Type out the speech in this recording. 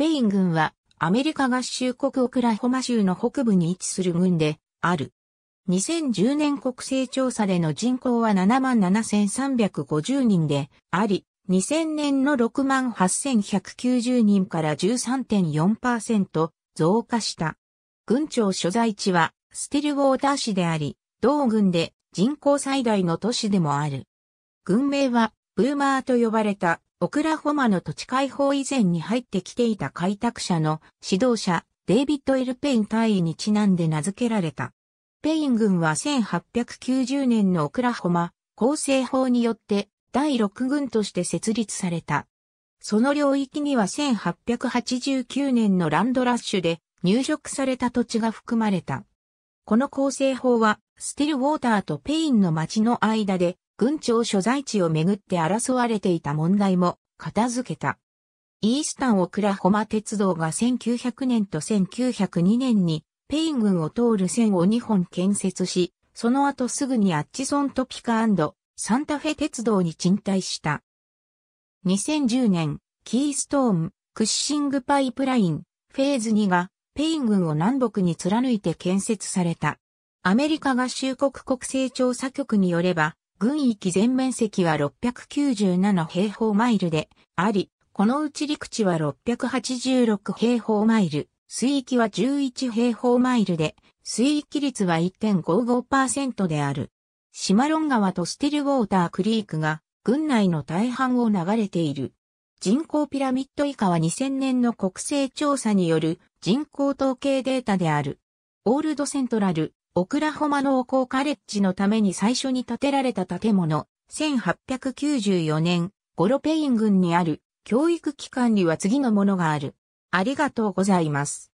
ペイン軍はアメリカ合衆国オクラホマ州の北部に位置する軍である。2010年国勢調査での人口は77,350人であり、2000年の68,190人から13.4%増加した。軍庁所在地はステルウォーター市であり、同軍で人口最大の都市でもある。軍名はブーマーと呼ばれたオクラホマの土地解放以前に入ってきていた開拓者の指導者、デイビッド・エル・ペイン大尉にちなんで名付けられた。ペイン軍は1890年のオクラホマ構成法によって第6軍として設立された。その領域には1889年のランドラッシュで入植された土地が含まれた。この構成法は、スティルウォーターとペインの町の間で軍庁所在地をめぐって争われていた問題も片付けた。イースタンオクラホマ鉄道が1900年と1902年にペイン郡を通る線を2本建設し、その後すぐにアッチソントピカサンタフェ鉄道に賃貸した。2010年、キーストーン、クッシングパイプライン、フェーズ2がペイン郡を南北に貫いて建設された。アメリカ合衆国国勢調査局によれば、軍域全面積は697平方マイルであり、このうち陸地は686平方マイル、水域は11平方マイルで、水域率は1.55%である。シマロン川とスティルウォータークリークが軍内の大半を流れている。人口ピラミッド以下は2000年の国勢調査による人口統計データである。オールドセントラル、オクラホマ農工カレッジのために最初に建てられた建物、1894年、ゴロペイン郡にある教育機関には次のものがある。ありがとうございます。